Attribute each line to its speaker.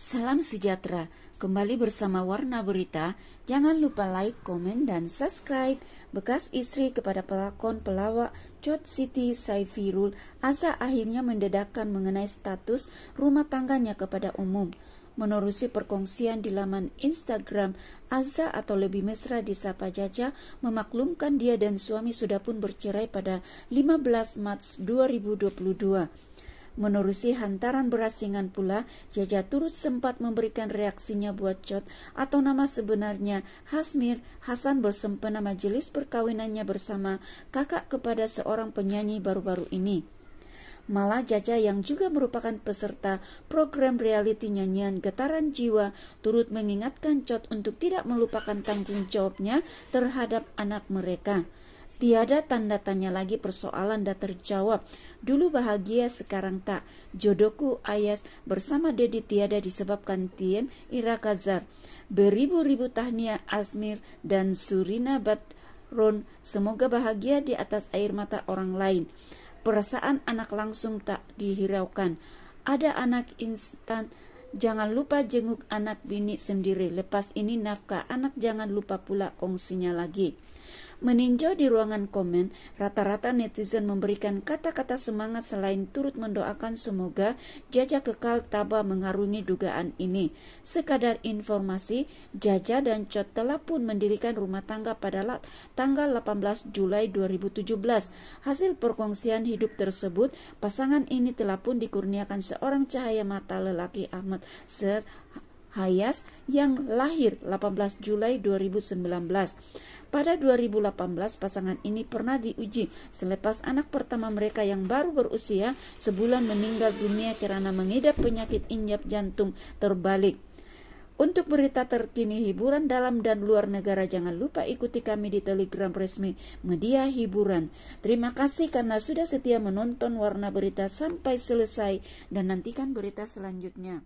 Speaker 1: Salam sejahtera. Kembali bersama Warna Berita. Jangan lupa like, komen, dan subscribe. Bekas istri kepada pelakon pelawak Chot City Saifirul, Asa akhirnya mendedahkan mengenai status rumah tangganya kepada umum. Menerusi perkongsian di laman Instagram, Azza atau lebih mesra di Sapa Jaja memaklumkan dia dan suami sudah pun bercerai pada 15 Mac 2022. Menerusi hantaran berasingan pula, Jaja turut sempat memberikan reaksinya buat Chot atau nama sebenarnya Hasmir Hasan bersempena majelis perkawinannya bersama kakak kepada seorang penyanyi baru-baru ini. Malah Jaja yang juga merupakan peserta program reality nyanyian Getaran Jiwa turut mengingatkan Chot untuk tidak melupakan tanggung jawabnya terhadap anak mereka. Tiada tanda tanya lagi persoalan dah terjawab. Dulu bahagia, sekarang tak. Jodohku Ayas bersama Dedi tiada disebabkan Tiem Irakazar. Beribu-ribu tahniah Asmir dan Surina Badron. Semoga bahagia di atas air mata orang lain. Perasaan anak langsung tak dihiraukan. Ada anak instan Jangan lupa jenguk anak bini sendiri. Lepas ini nafkah anak jangan lupa pula kongsinya lagi. Meninjau di ruangan komen, rata-rata netizen memberikan kata-kata semangat selain turut mendoakan semoga Jaja kekal tabah mengarungi dugaan ini. Sekadar informasi, Jaja dan Cot telah pun mendirikan rumah tangga pada tanggal 18 Julai 2017. Hasil perkongsian hidup tersebut, pasangan ini telah pun dikurniakan seorang cahaya mata lelaki Ahmad Sir Hayas yang lahir 18 Juli 2019. Pada 2018 pasangan ini pernah diuji selepas anak pertama mereka yang baru berusia sebulan meninggal dunia karena mengidap penyakit injap jantung terbalik. Untuk berita terkini hiburan dalam dan luar negara, jangan lupa ikuti kami di Telegram resmi Media Hiburan. Terima kasih karena sudah setia menonton warna berita sampai selesai dan nantikan berita selanjutnya.